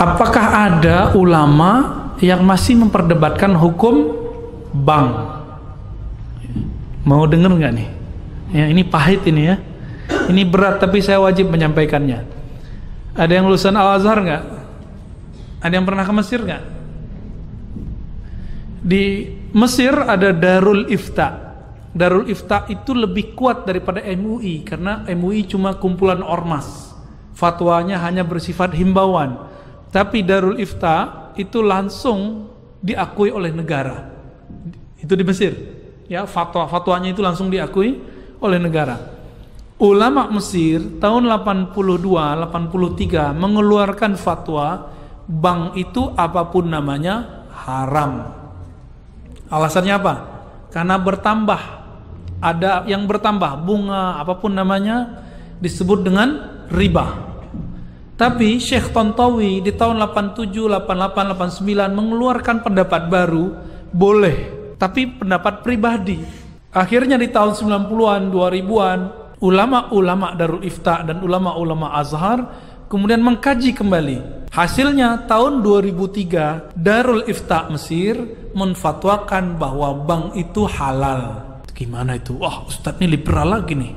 Apakah ada ulama yang masih memperdebatkan hukum bank? Mau dengar nggak nih? Ya, ini pahit ini ya. Ini berat tapi saya wajib menyampaikannya. Ada yang lulusan Al Azhar nggak? Ada yang pernah ke Mesir nggak? Di Mesir ada Darul Ifta. Darul Ifta itu lebih kuat daripada MUI karena MUI cuma kumpulan ormas. Fatwanya hanya bersifat himbauan. Tapi Darul Ifta itu langsung diakui oleh negara. Itu di Mesir. Ya, fatwa fatwanya itu langsung diakui oleh negara. Ulama Mesir tahun 82, 83 mengeluarkan fatwa bank itu apapun namanya haram. Alasannya apa? Karena bertambah ada yang bertambah bunga apapun namanya disebut dengan riba. Tapi Syekh Tontowi di tahun 87, 88, 89 mengeluarkan pendapat baru, boleh, tapi pendapat pribadi. Akhirnya di tahun 90-an, 2000-an, ulama-ulama Darul Ifta dan ulama-ulama Azhar kemudian mengkaji kembali. Hasilnya tahun 2003 Darul Ifta Mesir menfatwakan bahwa bank itu halal. Gimana itu? Wah, Ustadz ini liberal lagi nih.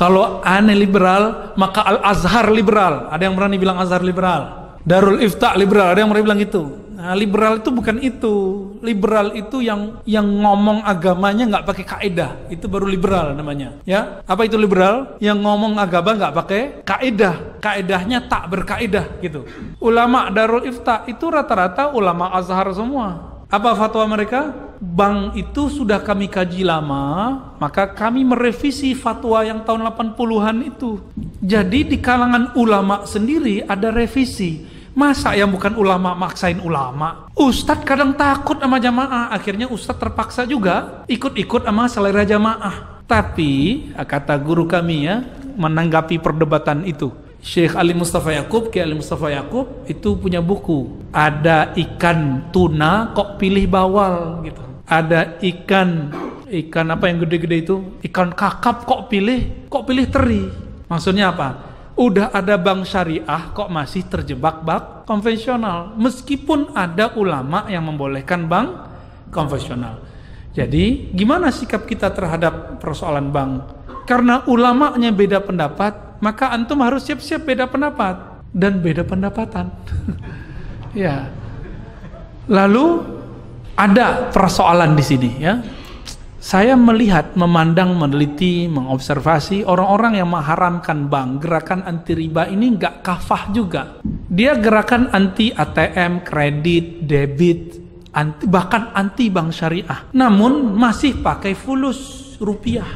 Kalau aneh liberal, maka Al-Azhar liberal. Ada yang berani bilang Azhar liberal. Darul Ifta liberal, ada yang berani bilang itu. Nah, liberal itu bukan itu. Liberal itu yang yang ngomong agamanya nggak pakai kaidah. Itu baru liberal namanya. Ya, apa itu liberal? Yang ngomong agama nggak pakai kaidah. Kaidahnya tak berkaedah gitu. Ulama Darul Ifta itu rata-rata ulama Azhar semua. Apa fatwa mereka? bank itu sudah kami kaji lama, maka kami merevisi fatwa yang tahun 80-an itu. Jadi di kalangan ulama sendiri ada revisi. Masa yang bukan ulama maksain ulama? Ustadz kadang takut sama jamaah, akhirnya Ustadz terpaksa juga ikut-ikut sama selera jamaah. Tapi, kata guru kami ya, menanggapi perdebatan itu. Syekh Ali Mustafa Yakub, Kiai Ali Mustafa Yakub itu punya buku, ada ikan tuna kok pilih bawal gitu ada ikan ikan apa yang gede-gede itu ikan kakap kok pilih kok pilih teri maksudnya apa udah ada bank syariah kok masih terjebak bak konvensional meskipun ada ulama yang membolehkan bank konvensional jadi gimana sikap kita terhadap persoalan bank karena ulamanya beda pendapat maka antum harus siap-siap beda pendapat dan beda pendapatan ya lalu ada persoalan di sini ya. Saya melihat, memandang, meneliti, mengobservasi orang-orang yang mengharamkan bank, gerakan anti riba ini nggak kafah juga. Dia gerakan anti ATM, kredit, debit, anti, bahkan anti bank syariah. Namun masih pakai fulus rupiah.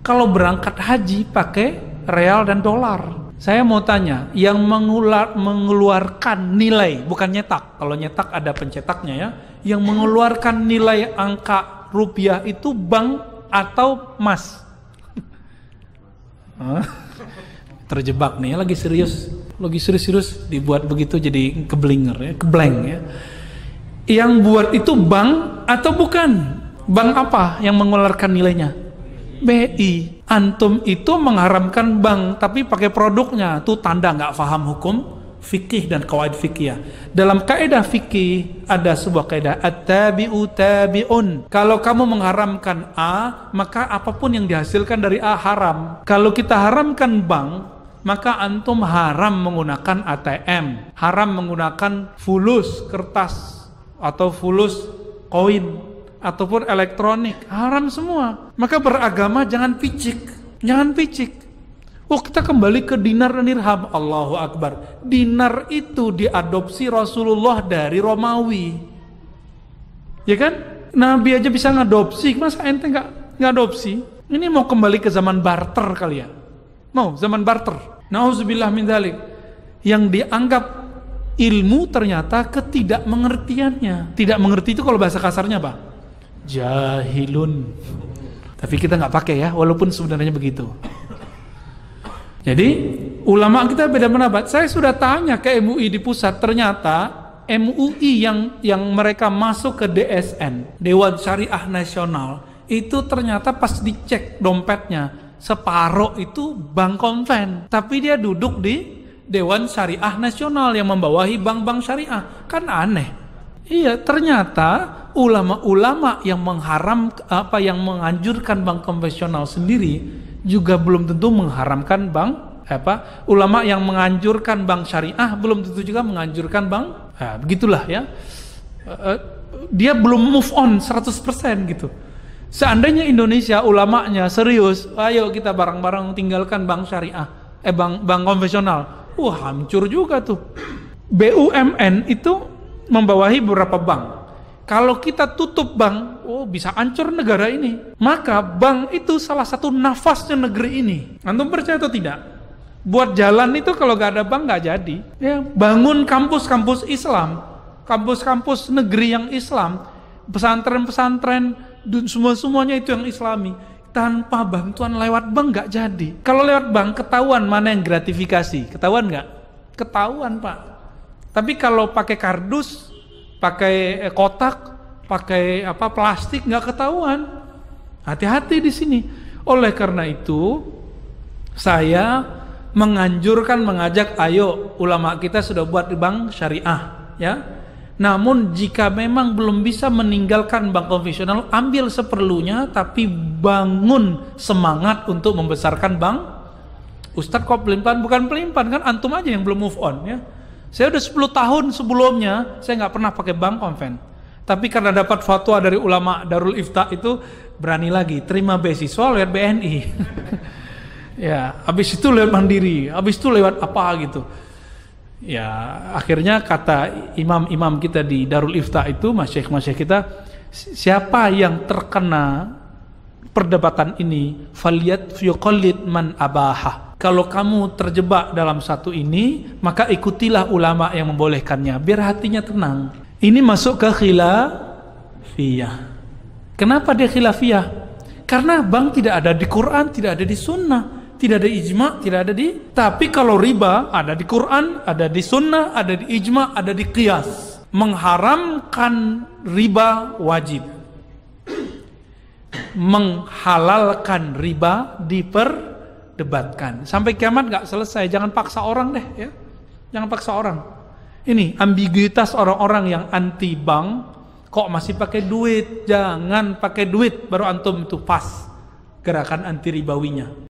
Kalau berangkat haji pakai real dan dolar saya mau tanya, yang mengular, mengeluarkan nilai, bukan nyetak. Kalau nyetak ada pencetaknya ya. Yang mengeluarkan nilai angka rupiah itu bank atau emas? Terjebak nih, ya, lagi serius. Lagi serius-serius dibuat begitu jadi keblinger ya, keblank ya. Yang buat itu bank atau bukan? Bank apa yang mengeluarkan nilainya? BI. Antum itu mengharamkan bank tapi pakai produknya. Itu tanda nggak paham hukum fikih dan kawaid fikih. Ya. Dalam kaidah fikih ada sebuah kaidah at-tabi'u Kalau kamu mengharamkan A, maka apapun yang dihasilkan dari A haram. Kalau kita haramkan bank, maka antum haram menggunakan ATM, haram menggunakan fulus kertas atau fulus koin ataupun elektronik haram semua maka beragama jangan picik jangan picik Oh kita kembali ke dinar dan dirham Allahu Akbar Dinar itu diadopsi Rasulullah dari Romawi Ya kan? Nabi aja bisa ngadopsi Masa ente nggak ngadopsi? Ini mau kembali ke zaman barter kali ya Mau zaman barter Nauzubillah min dalik Yang dianggap ilmu ternyata ketidakmengertiannya Tidak mengerti itu kalau bahasa kasarnya apa? jahilun. Tapi kita nggak pakai ya, walaupun sebenarnya begitu. Jadi ulama kita beda pendapat. Saya sudah tanya ke MUI di pusat, ternyata MUI yang yang mereka masuk ke DSN, Dewan Syariah Nasional, itu ternyata pas dicek dompetnya separuh itu bank konven, tapi dia duduk di Dewan Syariah Nasional yang membawahi bank-bank syariah. Kan aneh. Iya, ternyata ulama-ulama yang mengharam apa yang menganjurkan bank konvensional sendiri juga belum tentu mengharamkan bank apa ulama yang menganjurkan bank syariah belum tentu juga menganjurkan bank nah, begitulah ya eh, eh, dia belum move on 100% gitu seandainya Indonesia ulamanya serius ayo kita bareng-bareng tinggalkan bank syariah eh bank bank konvensional wah hancur juga tuh BUMN itu membawahi beberapa bank kalau kita tutup bank, oh bisa ancur negara ini. Maka bank itu salah satu nafasnya negeri ini. Antum percaya atau tidak? Buat jalan itu kalau gak ada bank gak jadi. Ya, bangun kampus-kampus Islam, kampus-kampus negeri yang Islam, pesantren-pesantren, semua-semuanya itu yang Islami. Tanpa bantuan lewat bank gak jadi. Kalau lewat bank ketahuan mana yang gratifikasi, ketahuan gak? Ketahuan pak. Tapi kalau pakai kardus pakai eh, kotak, pakai apa plastik nggak ketahuan. Hati-hati di sini. Oleh karena itu, saya menganjurkan mengajak ayo ulama kita sudah buat di bank syariah ya. Namun jika memang belum bisa meninggalkan bank konvensional, ambil seperlunya tapi bangun semangat untuk membesarkan bank. Ustadz kok pelimpan bukan pelimpan kan antum aja yang belum move on ya. Saya udah 10 tahun sebelumnya saya nggak pernah pakai bank konven. Tapi karena dapat fatwa dari ulama Darul Ifta itu berani lagi terima beasiswa lewat BNI. ya, habis itu lewat Mandiri, habis itu lewat apa gitu. Ya, akhirnya kata imam-imam kita di Darul Ifta itu, masyaikh-masyaikh kita, siapa yang terkena perdebatan ini, faliyat yuqallid man abaha kalau kamu terjebak dalam satu ini, maka ikutilah ulama yang membolehkannya, biar hatinya tenang. Ini masuk ke khilafiyah. Kenapa dia khilafiyah? Karena bank tidak ada di Quran, tidak ada di sunnah, tidak ada ijma, tidak ada di. Tapi kalau riba ada di Quran, ada di sunnah, ada di ijma, ada di qiyas mengharamkan riba wajib menghalalkan riba diper debatkan. Sampai kiamat nggak selesai. Jangan paksa orang deh ya. Jangan paksa orang. Ini ambiguitas orang-orang yang anti bank. Kok masih pakai duit? Jangan pakai duit. Baru antum itu pas gerakan anti ribawinya.